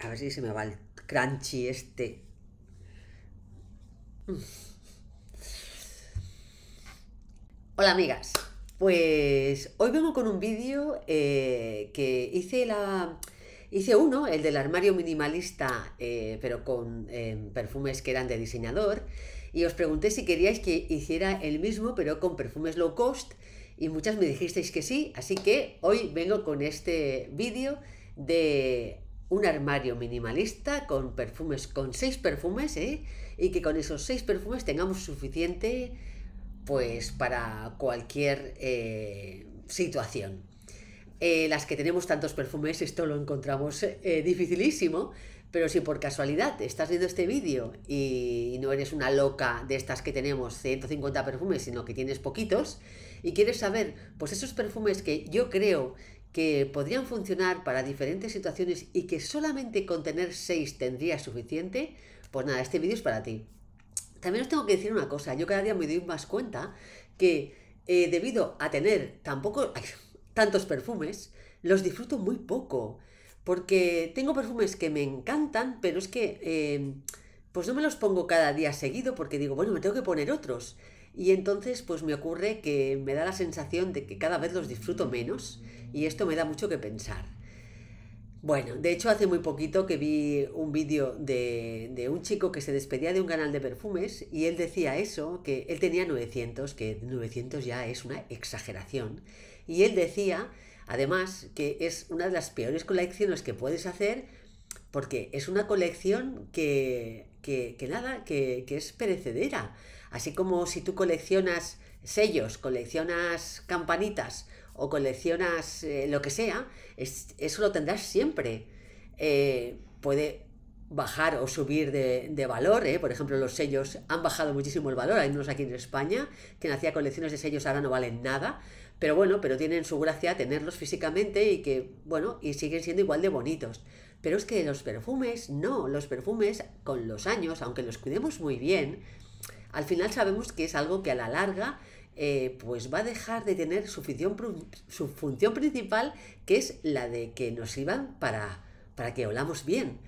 A ver si se me va el crunchy este. Hola amigas, pues hoy vengo con un vídeo eh, que hice la... Hice uno, el del armario minimalista, eh, pero con em, perfumes que eran de diseñador, y os pregunté si queríais que hiciera el mismo, pero con perfumes low cost, y muchas me dijisteis que sí, así que hoy vengo con este vídeo de un armario minimalista con perfumes, con seis perfumes, ¿eh? Y que con esos seis perfumes tengamos suficiente, pues, para cualquier eh, situación. Eh, las que tenemos tantos perfumes, esto lo encontramos eh, dificilísimo, pero si por casualidad estás viendo este vídeo y no eres una loca de estas que tenemos 150 perfumes, sino que tienes poquitos, y quieres saber, pues esos perfumes que yo creo que podrían funcionar para diferentes situaciones y que solamente con tener 6 tendría suficiente, pues nada, este vídeo es para ti. También os tengo que decir una cosa, yo cada día me doy más cuenta que eh, debido a tener tampoco tantos perfumes, los disfruto muy poco, porque tengo perfumes que me encantan, pero es que eh, pues no me los pongo cada día seguido porque digo, bueno, me tengo que poner otros. Y entonces pues me ocurre que me da la sensación de que cada vez los disfruto menos y esto me da mucho que pensar. Bueno, de hecho hace muy poquito que vi un vídeo de, de, un chico que se despedía de un canal de perfumes y él decía eso, que él tenía 900, que 900 ya es una exageración. Y él decía, además, que es una de las peores colecciones que puedes hacer porque es una colección que, que, que nada, que, que es perecedera. Así como si tú coleccionas sellos, coleccionas campanitas, o coleccionas eh, lo que sea, eso lo tendrás siempre. Eh, puede bajar o subir de, valor, ¿eh? por ejemplo los sellos han bajado muchísimo el valor, hay unos aquí en España, que hacía colecciones de sellos ahora no valen nada, pero bueno, pero tienen su gracia tenerlos físicamente y que, bueno, y siguen siendo igual de bonitos. Pero es que los perfumes, no, los perfumes con los años, aunque los cuidemos muy bien, al final sabemos que es algo que a la larga eh, pues va a dejar de tener su función, principal, que es la de que nos iban para, para que olamos bien.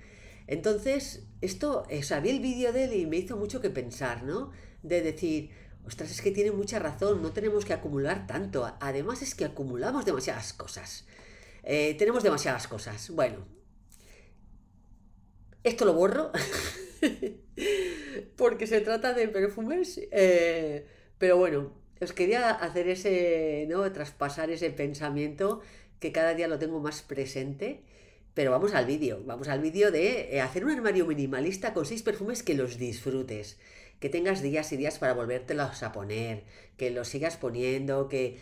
Entonces, esto, es eh, el vídeo de él y me hizo mucho que pensar, ¿no? De decir, ostras, es que tiene mucha razón, no tenemos que acumular tanto. Además es que acumulamos demasiadas cosas. Eh, tenemos demasiadas cosas. Bueno, esto lo borro porque se trata de perfumes, pero bueno, os quería hacer ese, ¿no? Traspasar ese pensamiento que cada día lo tengo más presente. Pero vamos al vídeo, vamos al vídeo de eh, hacer un armario minimalista con seis perfumes que los disfrutes, que tengas días y días para volvértelos a poner, que los sigas poniendo, que,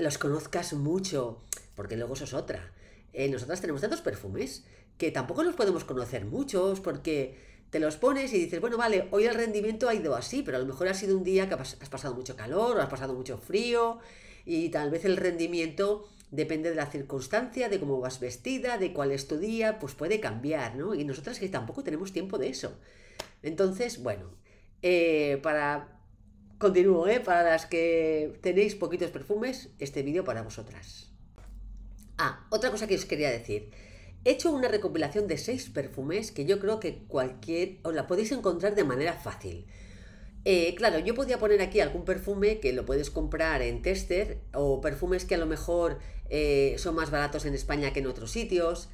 los conozcas mucho, porque luego eso es otra. Eh, nosotras tenemos tantos perfumes que tampoco los podemos conocer muchos porque te los pones y dices, bueno, vale, hoy el rendimiento ha ido así, pero a lo mejor ha sido un día que has pasado mucho calor o has pasado mucho frío y tal vez el rendimiento depende de la circunstancia, de cómo vas vestida, de cuál es tu día, pues puede cambiar, ¿no? Y nosotras que tampoco tenemos tiempo de eso. Entonces, bueno, eh, para... Continúo, ¿eh? Para las que tenéis poquitos perfumes, este vídeo para vosotras. Ah, otra cosa que os quería decir. He hecho una recopilación de seis perfumes que yo creo que cualquier os la podéis encontrar de manera fácil. Eh, claro, yo podía poner aquí algún perfume que lo puedes comprar en Tester o perfumes que a lo mejor eh, son más baratos en España que en otros sitios,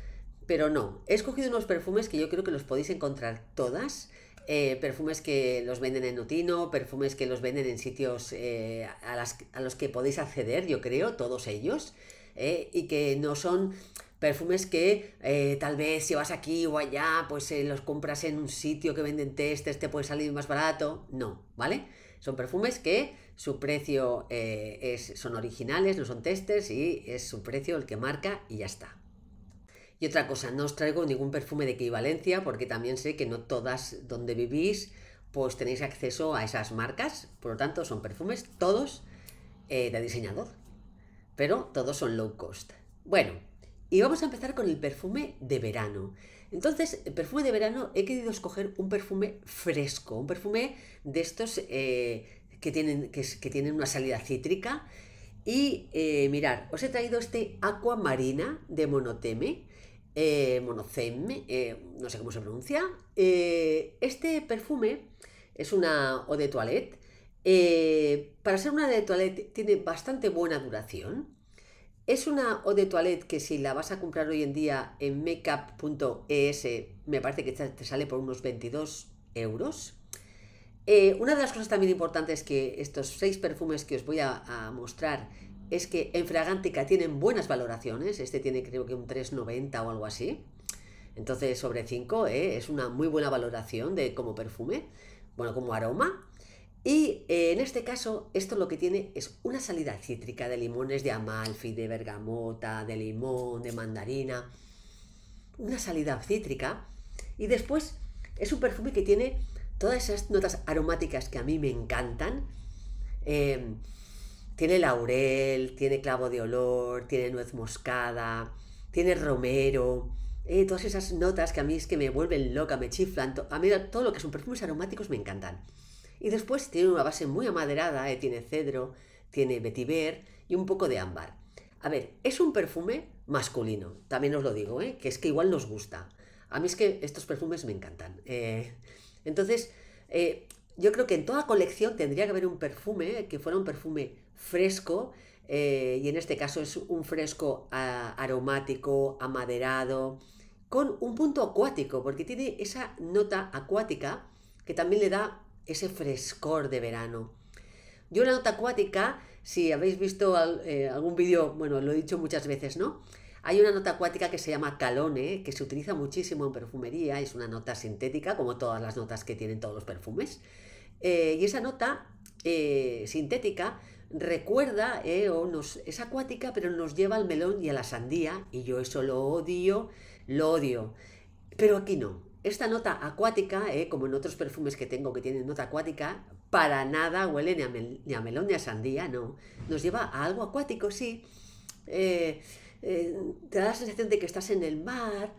pero no. He escogido unos perfumes que yo creo que los podéis encontrar todas. Eh, perfumes que los venden en Notino, perfumes que los venden en sitios a los que podéis acceder, yo creo, todos ellos. ¿eh? y que no son perfumes que eh, tal vez si vas aquí o allá, pues eh, los compras en un sitio que venden testes, te puede salir más barato. No, ¿vale? Son perfumes que su precio es, son originales, no son testes y es su precio el que marca y ya está. Y otra cosa, no os traigo ningún perfume de equivalencia porque también sé que no todas donde vivís pues tenéis acceso a esas marcas, por lo tanto son perfumes todos de diseñador pero todos son low cost. Bueno, y vamos a empezar con el perfume de verano. Entonces, el perfume de verano he querido escoger un perfume fresco, un perfume de estos eh, que, tienen, que, tienen una salida cítrica. Y eh, mirar, os he traído este Aqua Marina de Monoteme, eh, Monoceme, eh, no sé cómo se pronuncia. este perfume es una eau de toilette eh, para ser una de toilette tiene bastante buena duración. Es una eau de toilette que si la vas a comprar hoy en día en makeup.es, eh, me parece que te sale por unos 22 euros. Eh, una de las cosas también importantes que estos seis perfumes que os voy a, mostrar es que en Fragántica tienen buenas valoraciones. Este tiene creo que un 3,90 o algo así. Entonces sobre 5 es una muy buena valoración de como perfume, bueno, como aroma. Y eh, en este caso, esto lo que tiene es una salida cítrica de limones de amalfi, de bergamota, de limón, de mandarina. Una salida cítrica. Y después es un perfume que tiene todas esas notas aromáticas que a mí me encantan. Em, tiene laurel, tiene clavo de olor, tiene nuez moscada, tiene romero. Eh, todas esas notas que a mí es que me vuelven loca, me chiflan. a mí todo lo que son perfumes aromáticos me encantan. Y después tiene una base muy amaderada, eh, tiene cedro, tiene vetiver y un poco de ámbar. A ver, es un perfume masculino, también os lo digo, eh, que es que igual nos gusta. A mí es que estos perfumes me encantan. Eh. entonces, yo creo que en toda colección tendría que haber un perfume que fuera un perfume fresco, y en este caso es un fresco ah, aromático, amaderado, con un punto acuático, porque tiene esa nota acuática que también le da ese frescor de verano. Yo una la nota acuática, si habéis visto eh, algún vídeo, bueno, lo he dicho muchas veces, ¿no? Hay una nota acuática que se llama calone, que se utiliza muchísimo en perfumería, es una nota sintética, como todas las notas que tienen todos los perfumes. Eh, y esa nota eh, sintética recuerda, o nos, es acuática, pero nos lleva al melón y a la sandía, y yo eso lo odio, lo odio. Pero aquí no, esta nota acuática, eh, como en otros perfumes que tengo que tienen nota acuática, para nada huele ni a, melón ni a sandía, no. Nos lleva a algo acuático, sí. Eh, eh, te da la sensación de que estás en el mar,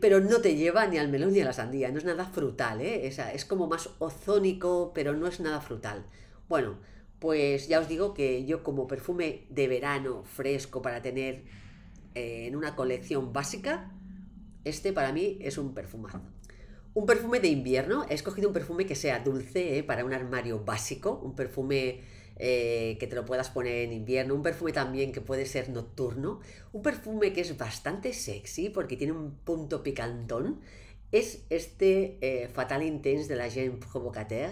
pero no te lleva ni al melón ni a la sandía, no es nada frutal, ¿eh? es, como más ozónico, pero no es nada frutal. Bueno, pues ya os digo que yo como perfume de verano fresco para tener en una colección básica, este para mí es un perfumazo. Un perfume de invierno, he escogido un perfume que sea dulce ¿eh? para un armario básico, un perfume eh, que te lo puedas poner en invierno, un perfume también que puede ser nocturno, un perfume que es bastante sexy porque tiene un punto picantón, es este eh, Fatal Intense de la Jean Provocateur,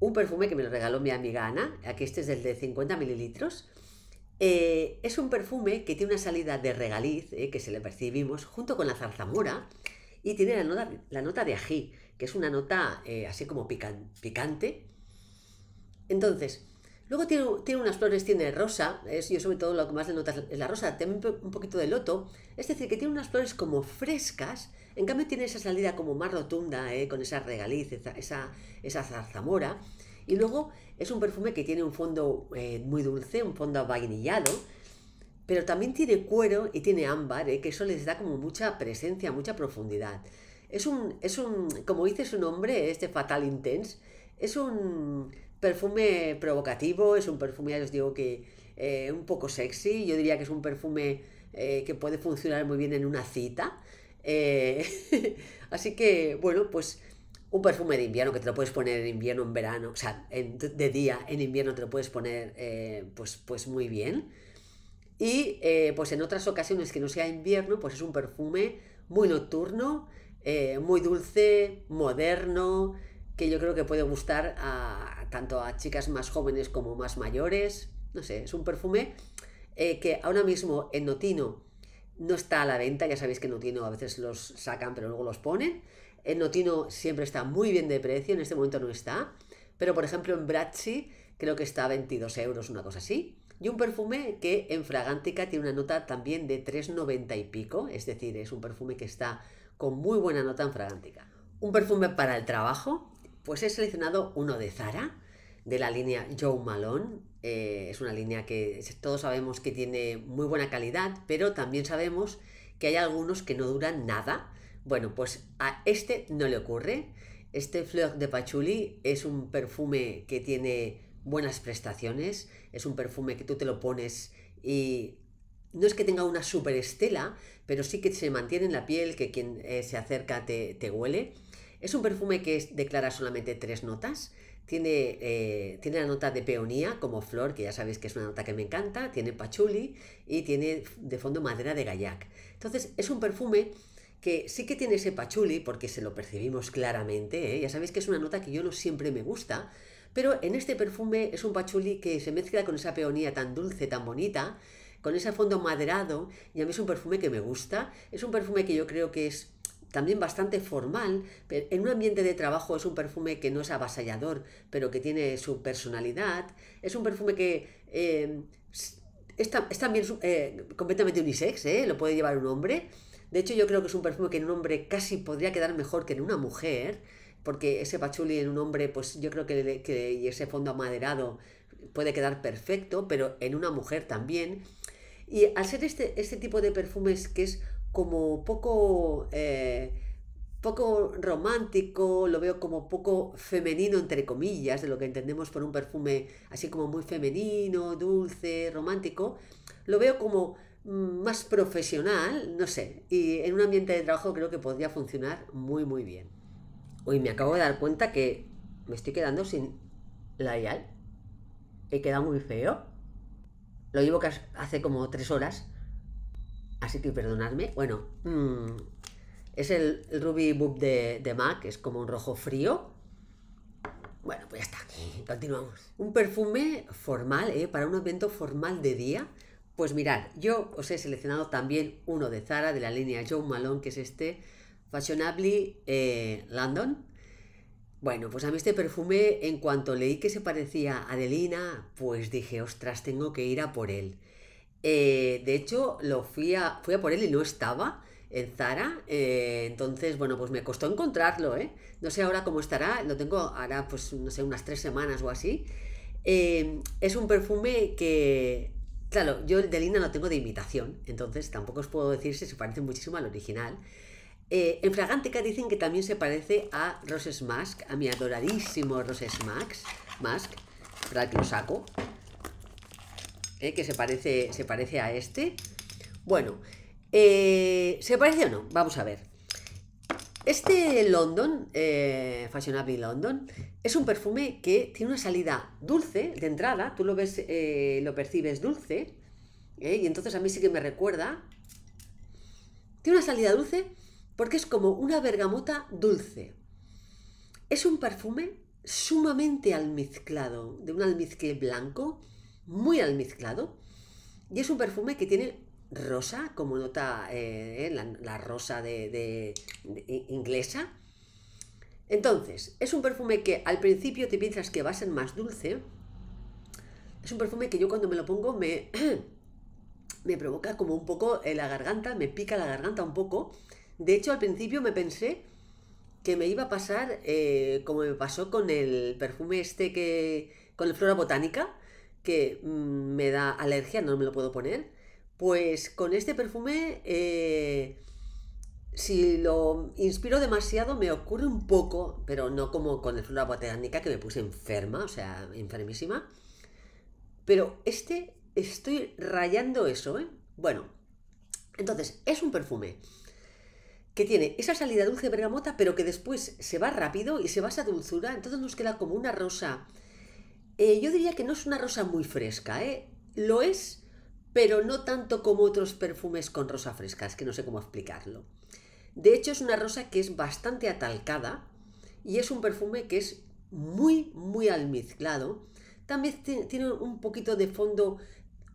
un perfume que me lo regaló mi amiga Ana, aquí este es el de 50 mililitros, eh, es un perfume que tiene una salida de regaliz, eh, que se le percibimos, junto con la zarzamora, y tiene la nota, de ají, que es una nota eh, así como picante. Entonces, luego tiene, unas flores, tiene rosa, yo sobre todo lo que más le notas es la rosa, tiene un poquito de loto, es decir, que tiene unas flores como frescas, en cambio tiene esa salida como más rotunda, con esa regaliz, esa zarzamora, y luego es un perfume que tiene un fondo eh, muy dulce, un fondo vainillado, pero también tiene cuero y tiene ámbar, eh, que eso les da como mucha presencia, mucha profundidad. Es un, es un, como dice su nombre, este Fatal Intense, es un perfume provocativo, es un perfume, ya os digo que eh, un poco sexy, yo diría que es un perfume que puede funcionar muy bien en una cita. así que, bueno, pues un perfume de invierno que te lo puedes poner en invierno, en verano, o sea, de día, en invierno te lo puedes poner eh, pues, pues muy bien. Y eh, pues en otras ocasiones que no sea invierno, pues es un perfume muy nocturno, eh, muy dulce, moderno, que yo creo que puede gustar a, tanto a chicas más jóvenes como más mayores. No sé, es un perfume que ahora mismo en Notino no está a la venta, ya sabéis que en Notino a veces los sacan pero luego los ponen el Notino siempre está muy bien de precio, en este momento no está. Pero por ejemplo en Bratzi creo que está a 22 euros, una cosa así. Y un perfume que en Fragántica tiene una nota también de 3,90 y pico. Es decir, es un perfume que está con muy buena nota en Fragántica. Un perfume para el trabajo. Pues he seleccionado uno de Zara, de la línea Joe Malone. Eh, es una línea que todos sabemos que tiene muy buena calidad, pero también sabemos que hay algunos que no duran nada bueno, pues a este no le ocurre. Este Fleur de Pachuli es un perfume que tiene buenas prestaciones, es un perfume que tú te lo pones y no es que tenga una super estela, pero sí que se mantiene en la piel, que quien eh, se acerca te, huele. Es un perfume que declara solamente tres notas. Tiene, eh, tiene, la nota de peonía como flor, que ya sabéis que es una nota que me encanta, tiene pachuli y tiene de fondo madera de gallac. Entonces es un perfume que sí que tiene ese pachuli, porque se lo percibimos claramente, ¿eh? ya sabéis que es una nota que yo no siempre me gusta, pero en este perfume es un pachuli que se mezcla con esa peonía tan dulce, tan bonita, con ese fondo maderado, y a mí es un perfume que me gusta, es un perfume que yo creo que es también bastante formal, pero en un ambiente de trabajo es un perfume que no es avasallador, pero que tiene su personalidad, es un perfume que... Eh, es, también eh, completamente unisex, lo puede llevar un hombre, de hecho, yo creo que es un perfume que en un hombre casi podría quedar mejor que en una mujer, porque ese pachuli en un hombre, pues yo creo que, y ese fondo amaderado puede quedar perfecto, pero en una mujer también. Y al ser este, este tipo de perfumes que es como poco, eh, poco romántico, lo veo como poco femenino, entre comillas, de lo que entendemos por un perfume así como muy femenino, dulce, romántico, lo veo como más profesional, no sé, y en un ambiente de trabajo creo que podría funcionar muy, muy bien. Hoy me acabo de dar cuenta que me estoy quedando sin labial. He quedado muy feo. Lo llevo hace como tres horas, así que perdonadme. Bueno, mm, es el, Ruby Book de, de MAC, es como un rojo frío. Bueno, pues ya está, continuamos. Un perfume formal, ¿eh? para un evento formal de día pues mirad, yo os he seleccionado también uno de Zara, de la línea John Malone, que es este Fashionably eh, London. Bueno, pues a mí este perfume, en cuanto leí que se parecía a Adelina, pues dije, ostras, tengo que ir a por él. Eh, de hecho, lo fui a, fui por él y no estaba en Zara. Eh, entonces, bueno, pues me costó encontrarlo, ¿eh? No sé ahora cómo estará, lo tengo ahora, pues, no sé, unas tres semanas o así. es un perfume que Claro, yo de Linda no tengo de imitación, entonces tampoco os puedo decir si se parece muchísimo al original. Eh, en Fraganteca dicen que también se parece a Roses Mask, a mi adoradísimo Roses Max, Mask, para que lo saco, eh, que se parece, se parece a este. Bueno, eh, ¿se parece o no? Vamos a ver. Este London, eh, Fashionably London, es un perfume que tiene una salida dulce de entrada, tú lo ves, eh, lo percibes dulce, eh, y entonces a mí sí que me recuerda. Tiene una salida dulce porque es como una bergamota dulce. Es un perfume sumamente almizclado, de un almizcle blanco, muy almizclado, y es un perfume que tiene rosa, como nota eh, la, rosa de, inglesa. Entonces, es un perfume que al principio te piensas que va a ser más dulce. Es un perfume que yo cuando me lo pongo me, me provoca como un poco en eh, la garganta, me pica la garganta un poco. De hecho, al principio me pensé que me iba a pasar eh, como me pasó con el perfume este que. con el flora botánica, que mm, me da alergia, no me lo puedo poner. Pues con este perfume, eh, si lo inspiro demasiado, me ocurre un poco, pero no como con el flora botánica que me puse enferma, o sea, enfermísima. Pero este, estoy rayando eso, ¿eh? Bueno, entonces, es un perfume que tiene esa salida dulce bergamota, pero que después se va rápido y se va a esa dulzura, entonces nos queda como una rosa. Eh, yo diría que no es una rosa muy fresca, ¿eh? Lo es, pero no tanto como otros perfumes con rosa fresca, es que no sé cómo explicarlo. De hecho, es una rosa que es bastante atalcada y es un perfume que es muy, muy almizclado. También tiene un poquito de fondo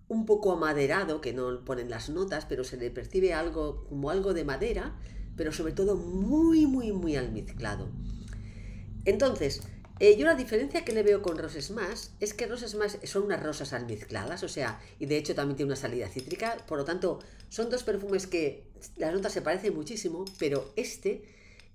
un poco amaderado, que no ponen las notas, pero se le percibe algo como algo de madera, pero sobre todo muy, muy, muy almizclado. Entonces, eh, yo la diferencia que le veo con Roses más es que Roses más son unas rosas almizcladas, o sea, y de hecho también tiene una salida cítrica, por lo tanto son dos perfumes que las notas se parecen muchísimo, pero este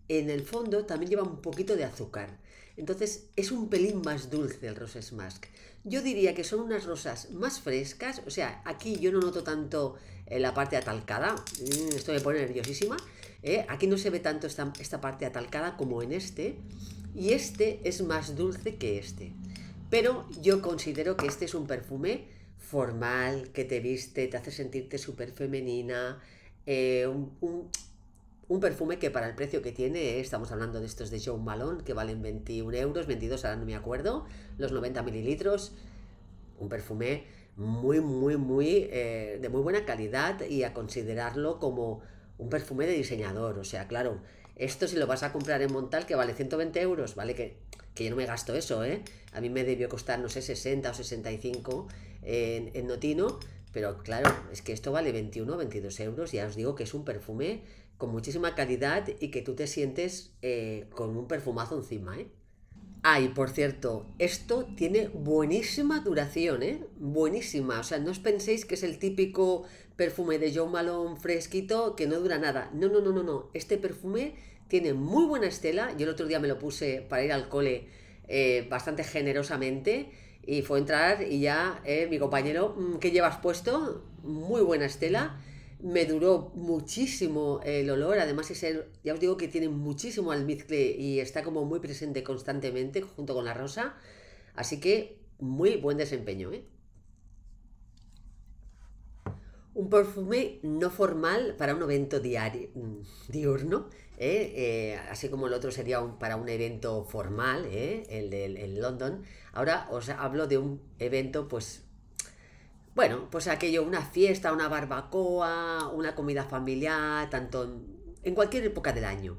en el fondo también lleva un poquito de azúcar. Entonces es un pelín más dulce el Roses Mask. Yo diría que son unas rosas más frescas, o sea, aquí yo no noto tanto eh, la parte atalcada, mm, esto me pone nerviosísima, eh, aquí no se ve tanto esta, esta parte atalcada como en este, y este es más dulce que este. Pero yo considero que este es un perfume formal, que te viste, te hace sentirte súper femenina, eh, un, perfume que para el precio que tiene, estamos hablando de estos de Joe Malone, que valen 21 euros, 22 ahora no me acuerdo, los 90 mililitros, un perfume muy, muy, muy, eh, de muy buena calidad y a considerarlo como un perfume de diseñador, o sea, claro, esto si lo vas a comprar en Montal, que vale 120 euros, ¿vale? Que, yo no me gasto eso, ¿eh? A mí me debió costar, no sé, 60 o 65 en, Notino, pero claro, es que esto vale 21 o 22 euros, ya os digo que es un perfume con muchísima calidad y que tú te sientes eh, con un perfumazo encima, ¿eh? Ay, por cierto, esto tiene buenísima duración, ¿eh? Buenísima. O sea, no os penséis que es el típico perfume de John Malone fresquito que no dura nada. No, no, no, no, no. Este perfume tiene muy buena estela. Yo el otro día me lo puse para ir al cole eh, bastante generosamente y fue a entrar y ya eh, mi compañero, mm, ¿qué llevas puesto? Muy buena estela. Me duró muchísimo el olor, además el, ya os digo que tiene muchísimo almizcle y está como muy presente constantemente junto con la rosa. Así que muy buen desempeño. ¿eh? Un perfume no formal para un evento diario, mm, diurno ¿eh? Eh, así como el otro sería para un evento formal, ¿eh? el de London, ahora os hablo de un evento, pues, bueno, pues aquello, una fiesta, una barbacoa, una comida familiar, tanto en, cualquier época del año,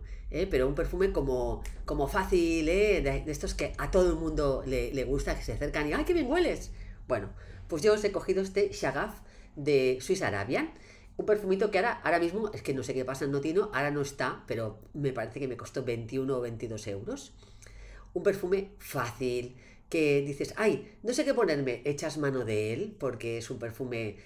pero un perfume como, fácil, de, estos que a todo el mundo le, gusta, que se acercan y, ¡ay, qué bien hueles! Bueno, pues yo os he cogido este Shagaf de Suiza Arabia un perfumito que ahora, ahora mismo, es que no sé qué pasa en Notino, ahora no está, pero me parece que me costó 21 o 22 euros. Un perfume fácil, que dices, ay, no sé qué ponerme, echas mano de él, porque es un perfume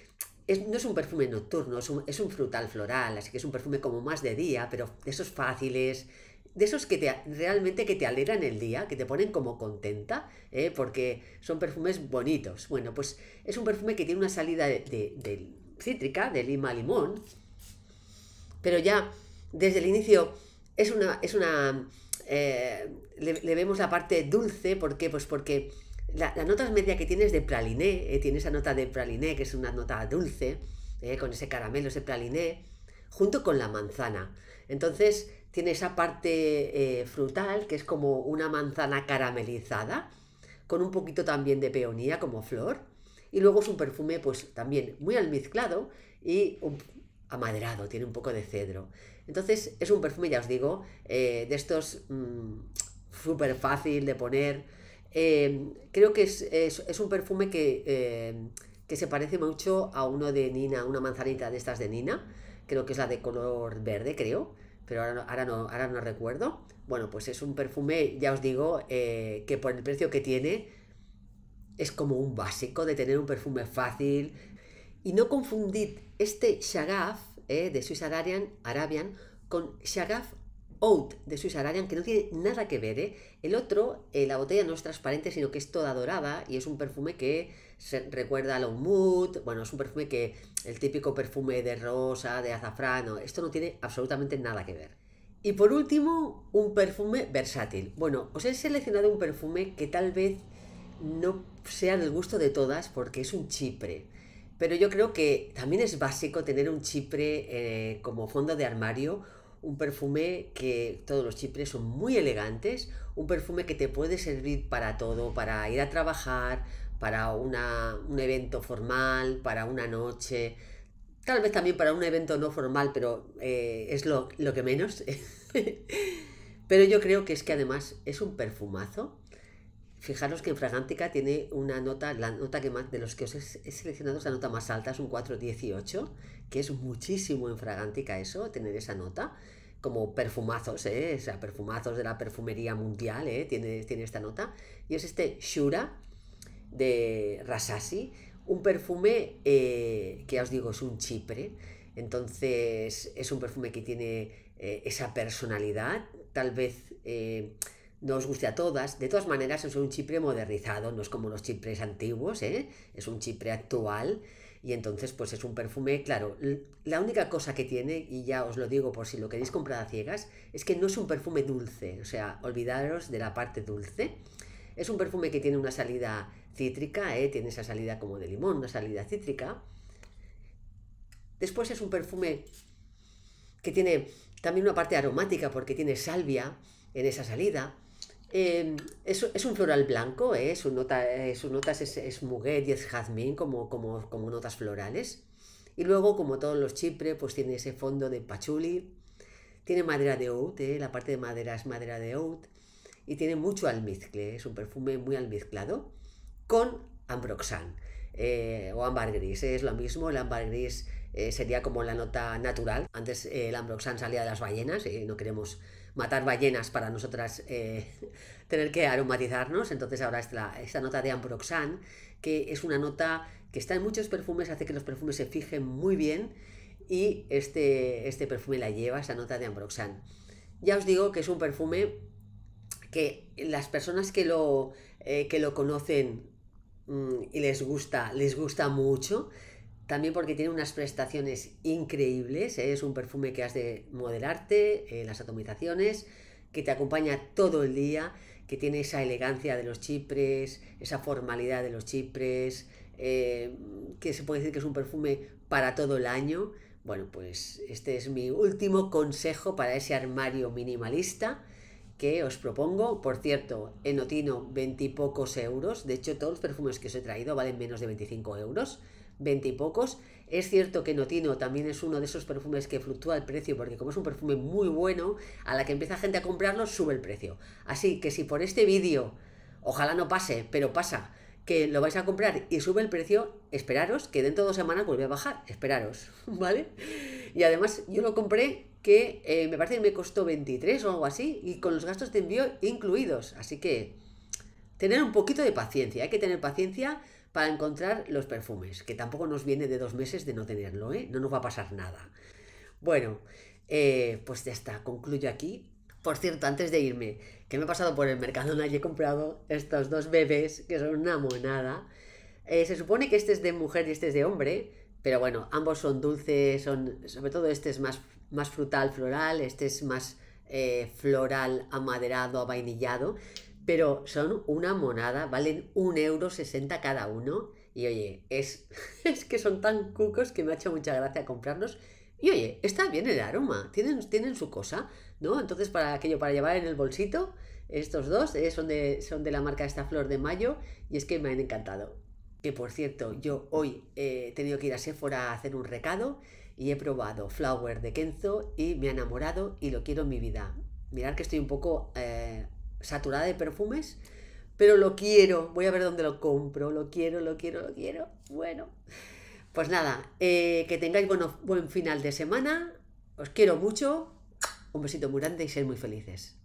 no es un perfume nocturno, es un, frutal floral, así que es un perfume como más de día, pero de esos fáciles, de esos que te, realmente que te alegran el día, que te ponen como contenta, ¿eh? porque son perfumes bonitos. Bueno, pues es un perfume que tiene una salida de, de, cítrica de lima limón, pero ya desde el inicio es una, es una eh, le, vemos la parte dulce, ¿por qué? Pues porque la, la nota media que tienes de praliné, eh, tiene esa nota de praliné, que es una nota dulce, eh, con ese caramelo, ese praliné, junto con la manzana. Entonces tiene esa parte frutal, que es como una manzana caramelizada, con un poquito también de peonía como flor, y luego es un perfume, pues también muy almizclado y amaderado, tiene un poco de cedro. Entonces es un perfume, ya os digo, eh, de estos mm, súper fácil de poner. Em, creo que es, un perfume em, que, se parece mucho a uno de Nina, una manzanita de estas de Nina. Creo que es la de color verde, creo pero ahora no, ahora no, ahora no recuerdo. Bueno, pues es un perfume, ya os digo, eh, que por el precio que tiene es como un básico de tener un perfume fácil. Y no confundid este Shagaf eh, de Swiss Arabian, Arabian con Shagaf Oud de Swiss Arabian, que no tiene nada que ver. Eh. El otro, eh, la botella no es transparente, sino que es toda dorada y es un perfume que recuerda a lo mood. Bueno, es un perfume que el típico perfume de rosa, de azafrán, esto no tiene absolutamente nada que ver. Y por último, un perfume versátil. Bueno, os he seleccionado un perfume que tal vez no sea el gusto de todas porque es un chipre. Pero yo creo que también es básico tener un chipre eh, como fondo de armario, un perfume que todos los chipres son muy elegantes, un perfume que te puede servir para todo, para ir a trabajar, para una, un evento formal, para una noche, tal vez también para un evento no formal, pero eh, es lo que menos. pero yo creo que es que además es un perfumazo Fijaros que en Fragántica tiene una nota, la nota que más, de los que os he, seleccionado es la nota más alta, es un 418, que es muchísimo en Fragántica eso, tener esa nota, como perfumazos, ¿eh? o sea, perfumazos de la perfumería mundial, ¿eh? tiene, tiene esta nota, y es este Shura de Rasasi, un perfume eh, que os digo es un chipre, entonces es un perfume que tiene esa personalidad, tal vez nos guste a todas. De todas maneras, es un chipre modernizado, no es como los chipres antiguos, ¿eh? es un chipre actual. Y entonces, pues es un perfume, claro, la única cosa que tiene, y ya os lo digo por si lo queréis comprar a ciegas, es que no es un perfume dulce, o sea, olvidaros de la parte dulce. Es un perfume que tiene una salida cítrica, ¿eh? tiene esa salida como de limón, una salida cítrica. Después es un perfume que tiene también una parte aromática porque tiene salvia en esa salida. Em, es, un floral blanco, ¿eh? sus notas eh, es, es, muguet y es jazmín como, como, notas florales. Y luego, como todos los chipre, pues tiene ese fondo de pachuli, tiene madera de oud, ¿eh? la parte de madera es madera de oud, y tiene mucho almizcle, es un perfume muy almizclado, con ambroxan o ámbar gris, es lo mismo, el ámbar gris sería como la nota natural, antes el ambroxan salía de las ballenas, y no queremos matar ballenas para nosotras eh, tener que aromatizarnos. Entonces ahora está esta nota de Ambroxan, que es una nota que está en muchos perfumes, hace que los perfumes se fijen muy bien y este, este perfume la lleva, esa nota de Ambroxan. Ya os digo que es un perfume que las personas que lo, eh, que lo conocen mm, y les gusta, les gusta mucho. También porque tiene unas prestaciones increíbles. ¿eh? Es un perfume que has de modelarte, eh, las atomizaciones, que te acompaña todo el día, que tiene esa elegancia de los chipres, esa formalidad de los chipres, eh, que se puede decir que es un perfume para todo el año. Bueno, pues este es mi último consejo para ese armario minimalista que os propongo. Por cierto, en Otino, 20 euros. De hecho, todos los perfumes que os he traído valen menos de 25 euros y 20 pocos, Es cierto que Notino también es uno de esos perfumes que fluctúa el precio, porque como es un perfume muy bueno, a la que empieza gente a comprarlo, sube el precio. Así que si por este vídeo, ojalá no pase, pero pasa, que lo vais a comprar y sube el precio, esperaros que dentro de dos semanas vuelve a bajar, esperaros, ¿vale? Y además yo lo compré que eh, me parece que me costó 23 o algo así y con los gastos de envío incluidos, así que tener un poquito de paciencia, hay que tener paciencia para encontrar los perfumes, que tampoco nos viene de dos meses de no tenerlo, ¿eh? no nos va a pasar nada. Bueno, eh, pues ya está, concluyo aquí. Por cierto, antes de irme, que me he pasado por el mercado y he comprado estos dos bebés, que son una monada. Eh, se supone que este es de mujer y este es de hombre, pero bueno, ambos son dulces, son, sobre todo este es más, más frutal, floral, este es más floral, amaderado, avainillado pero son una monada, valen un euro cada uno. Y oye, es, es que son tan cucos que me ha hecho mucha gracia comprarlos. Y oye, está bien el aroma, tienen, tienen su cosa, ¿no? Entonces, para aquello, para llevar en el bolsito, estos dos eh, son, de, la marca Esta Flor de Mayo y es que me han encantado. Que por cierto, yo hoy eh, he tenido que ir a Sephora a hacer un recado y he probado Flower de Kenzo y me ha enamorado y lo quiero en mi vida. Mirad que estoy un poco eh, saturada de perfumes, pero lo quiero, voy a ver dónde lo compro, lo quiero, lo quiero, lo quiero. Bueno, pues nada, eh, que tengáis buen final de semana, os quiero mucho, un besito murante y ser muy felices.